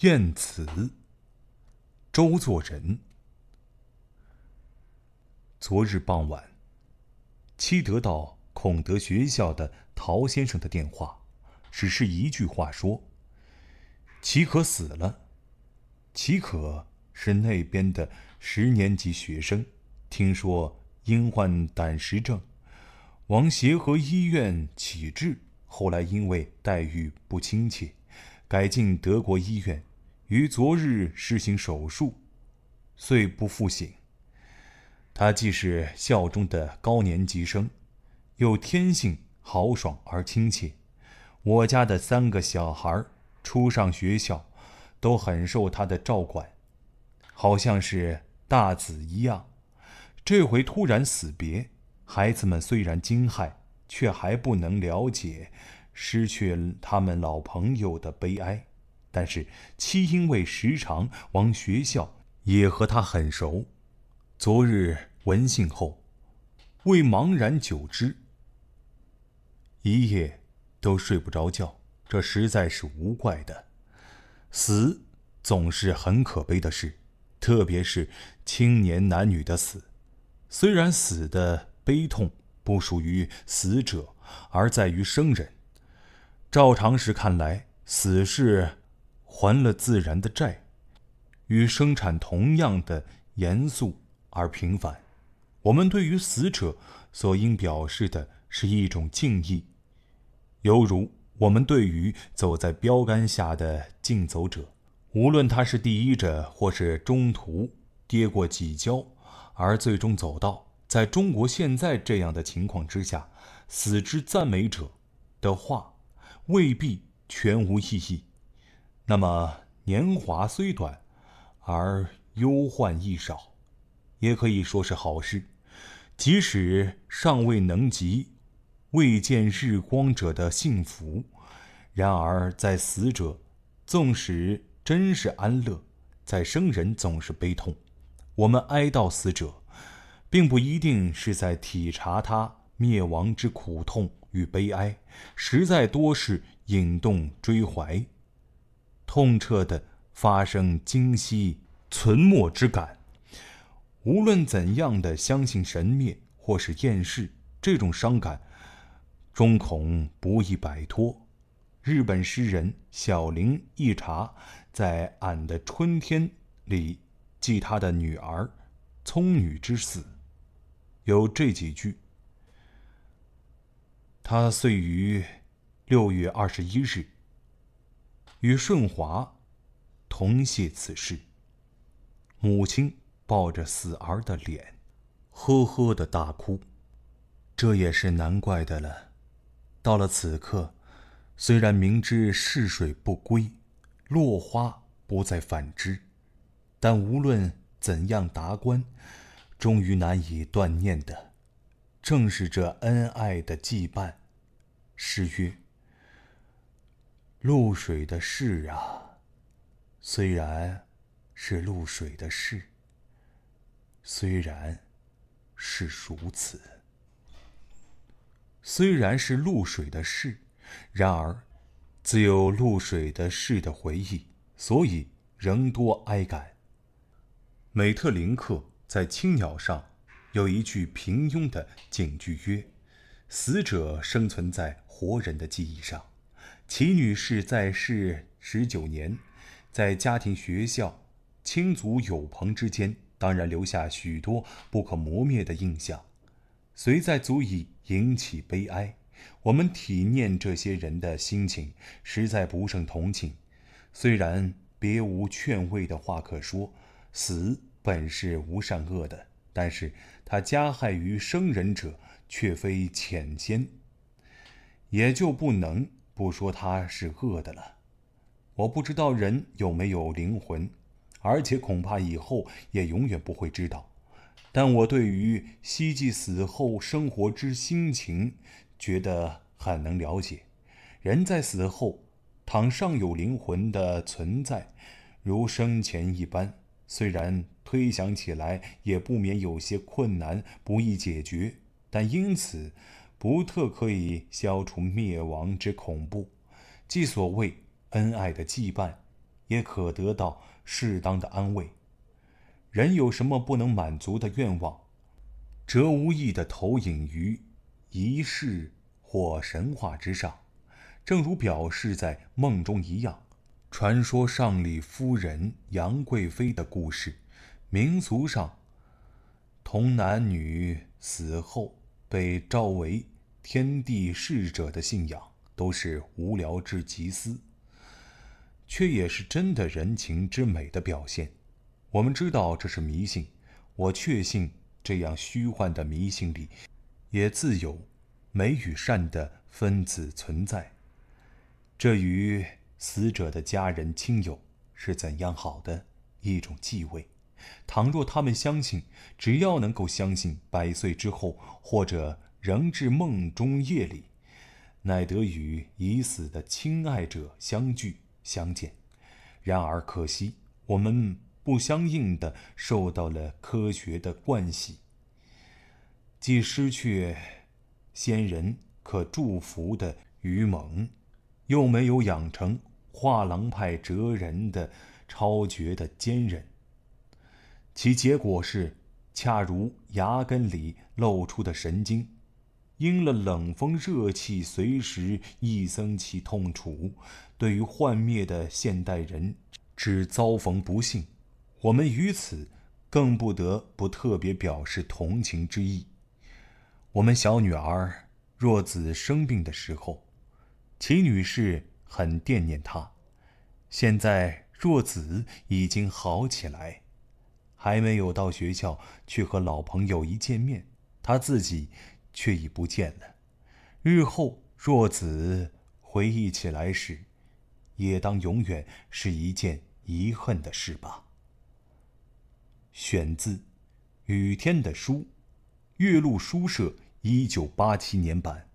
燕子，周作人。昨日傍晚，妻得到孔德学校的陶先生的电话，只是一句话说：“齐可死了。”齐可是那边的十年级学生，听说因患胆石症，往协和医院起治，后来因为待遇不亲切。改进德国医院，于昨日施行手术，遂不复醒。他既是校中的高年级生，又天性豪爽而亲切。我家的三个小孩初上学校，都很受他的照管，好像是大子一样。这回突然死别，孩子们虽然惊骇，却还不能了解。失去他们老朋友的悲哀，但是七因为时常往学校，也和他很熟。昨日闻信后，未茫然久之，一夜都睡不着觉。这实在是无怪的。死总是很可悲的事，特别是青年男女的死。虽然死的悲痛不属于死者，而在于生人。照常识看来，死是还了自然的债，与生产同样的严肃而平凡。我们对于死者所应表示的是一种敬意，犹如我们对于走在标杆下的竞走者，无论他是第一者或是中途跌过几跤而最终走到。在中国现在这样的情况之下，死之赞美者的话。未必全无意义。那么年华虽短，而忧患亦少，也可以说是好事。即使尚未能及未见日光者的幸福，然而在死者，纵使真是安乐，在生人总是悲痛。我们哀悼死者，并不一定是在体察他。灭亡之苦痛与悲哀，实在多是引动追怀，痛彻的发生惊息存没之感。无论怎样的相信神灭或是厌世，这种伤感，终恐不易摆脱。日本诗人小林一茶在《俺的春天》里记他的女儿聪女之死，有这几句。他遂于六月二十一日与顺华同谢此事。母亲抱着死儿的脸，呵呵的大哭，这也是难怪的了。到了此刻，虽然明知逝水不归，落花不再返枝，但无论怎样达观，终于难以断念的。正是这恩爱的羁绊，诗曰：“露水的事啊。虽然是露水的事，虽然是如此，虽然是露水的事，然而自有露水的事的回忆，所以仍多哀感。美特林克在青鸟上。有一句平庸的警句曰：“死者生存在活人的记忆上。”齐女士在世十九年，在家庭、学校、亲族、友朋之间，当然留下许多不可磨灭的印象，虽在足以引起悲哀。我们体念这些人的心情，实在不胜同情。虽然别无劝慰的话可说，死本是无善恶的。但是他加害于生人者，却非浅奸，也就不能不说他是恶的了。我不知道人有没有灵魂，而且恐怕以后也永远不会知道。但我对于希冀死后生活之心情，觉得很能了解。人在死后，倘尚有灵魂的存在，如生前一般，虽然。推想起来也不免有些困难，不易解决。但因此，不特可以消除灭亡之恐怖，即所谓恩爱的祭拜，也可得到适当的安慰。人有什么不能满足的愿望，辄无意的投影于仪式或神话之上，正如表示在梦中一样。传说上李夫人杨贵妃的故事。民俗上，童男女死后被召为天地逝者的信仰，都是无聊之极思，却也是真的人情之美的表现。我们知道这是迷信，我确信这样虚幻的迷信里，也自有美与善的分子存在。这与死者的家人亲友是怎样好的一种忌位。倘若他们相信，只要能够相信，百岁之后或者仍至梦中夜里，乃得与已死的亲爱者相聚相见。然而可惜，我们不相应的受到了科学的惯习，既失去先人可祝福的愚蒙，又没有养成画廊派哲人的超绝的坚韧。其结果是，恰如牙根里露出的神经，因了冷风热气，随时易增其痛楚。对于幻灭的现代人之遭逢不幸，我们于此更不得不特别表示同情之意。我们小女儿若子生病的时候，齐女士很惦念她。现在若子已经好起来。还没有到学校去和老朋友一见面，他自己却已不见了。日后若子回忆起来时，也当永远是一件遗憾的事吧。选自《雨天的书》，岳麓书社，一九八七年版。